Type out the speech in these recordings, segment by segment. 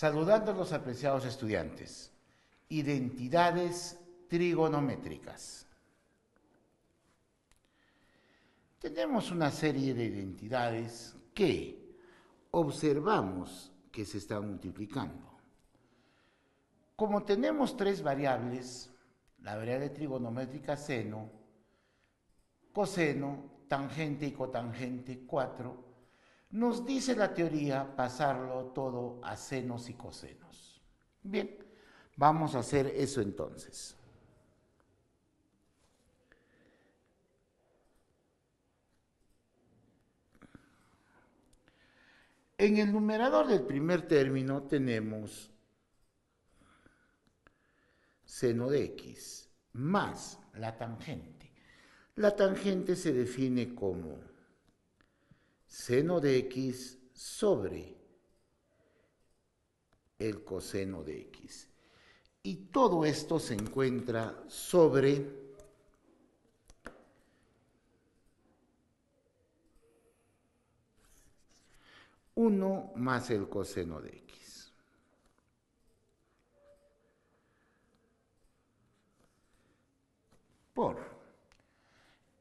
Saludando a los apreciados estudiantes, identidades trigonométricas. Tenemos una serie de identidades que observamos que se están multiplicando. Como tenemos tres variables, la variable trigonométrica seno, coseno, tangente y cotangente cuatro, nos dice la teoría pasarlo todo a senos y cosenos. Bien, vamos a hacer eso entonces. En el numerador del primer término tenemos seno de x más la tangente. La tangente se define como seno de x sobre el coseno de x. Y todo esto se encuentra sobre uno más el coseno de x. Por.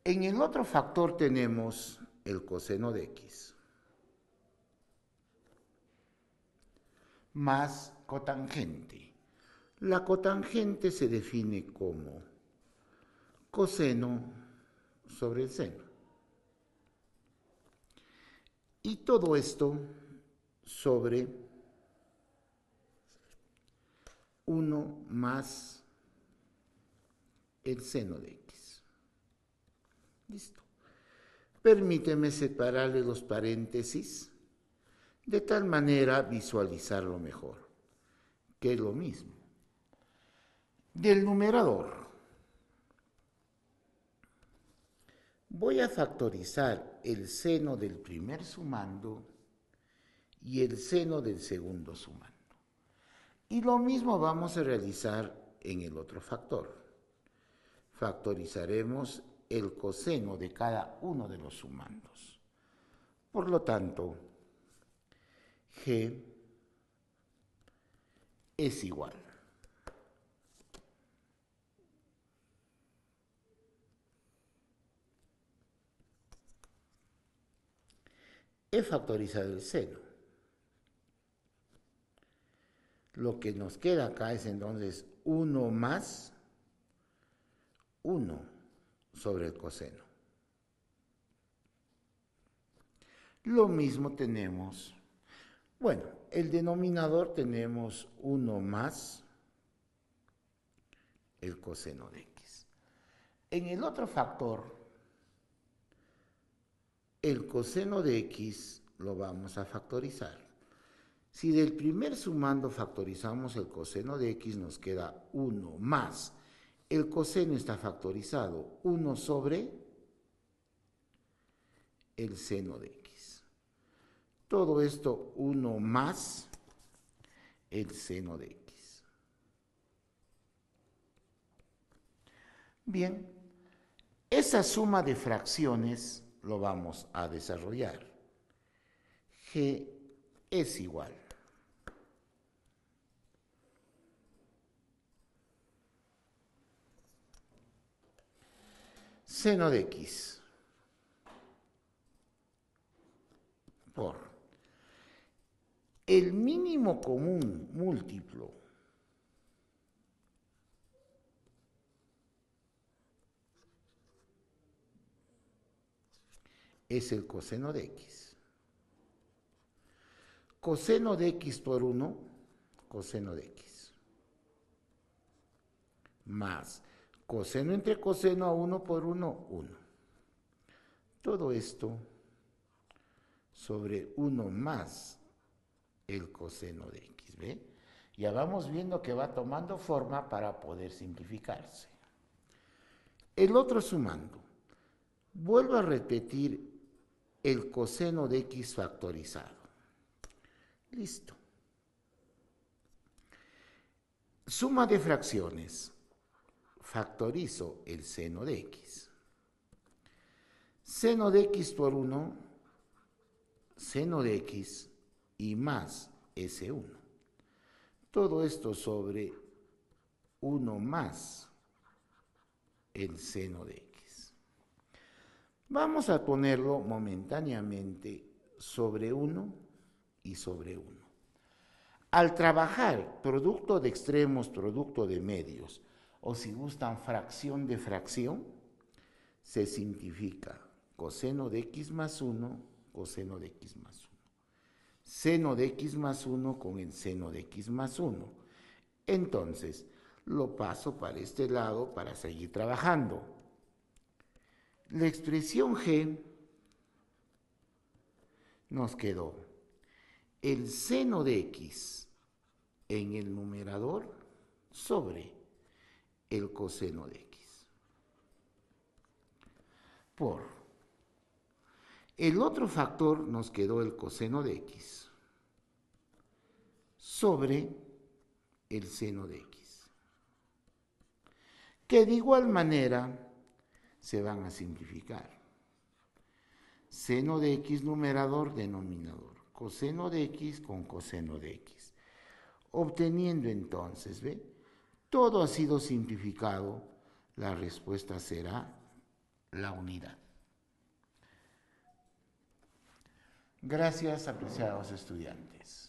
En el otro factor tenemos el coseno de x. Más cotangente. La cotangente se define como coseno sobre el seno. Y todo esto sobre uno más el seno de x. Listo. Permíteme separarle los paréntesis de tal manera visualizarlo mejor, que es lo mismo. Del numerador, voy a factorizar el seno del primer sumando y el seno del segundo sumando. Y lo mismo vamos a realizar en el otro factor. Factorizaremos el coseno de cada uno de los sumandos. Por lo tanto, G es igual He factorizado el seno. Lo que nos queda acá es entonces uno más 1 sobre el coseno. Lo mismo tenemos, bueno, el denominador tenemos 1 más el coseno de x. En el otro factor, el coseno de x lo vamos a factorizar. Si del primer sumando factorizamos el coseno de x, nos queda 1 más el coseno está factorizado 1 sobre el seno de x. Todo esto 1 más el seno de x. Bien, esa suma de fracciones lo vamos a desarrollar. g es igual seno de x por el mínimo común múltiplo es el coseno de x. Coseno de x por 1, coseno de x. Más Coseno entre coseno a 1 por 1, 1. Todo esto sobre 1 más el coseno de x, ¿ve? Ya vamos viendo que va tomando forma para poder simplificarse. El otro sumando. Vuelvo a repetir el coseno de x factorizado. Listo. Suma de fracciones factorizo el seno de x. Seno de x por 1, seno de x y más S1. Todo esto sobre 1 más el seno de x. Vamos a ponerlo momentáneamente sobre 1 y sobre 1. Al trabajar producto de extremos, producto de medios, o si gustan fracción de fracción, se simplifica coseno de x más 1, coseno de x más 1. Seno de x más 1 con el seno de x más 1. Entonces, lo paso para este lado para seguir trabajando. La expresión g nos quedó el seno de x en el numerador sobre el coseno de x. Por el otro factor nos quedó el coseno de x sobre el seno de x. Que de igual manera se van a simplificar. Seno de x numerador, denominador. Coseno de x con coseno de x. Obteniendo entonces, ¿ve? todo ha sido simplificado, la respuesta será la unidad. Gracias, apreciados estudiantes.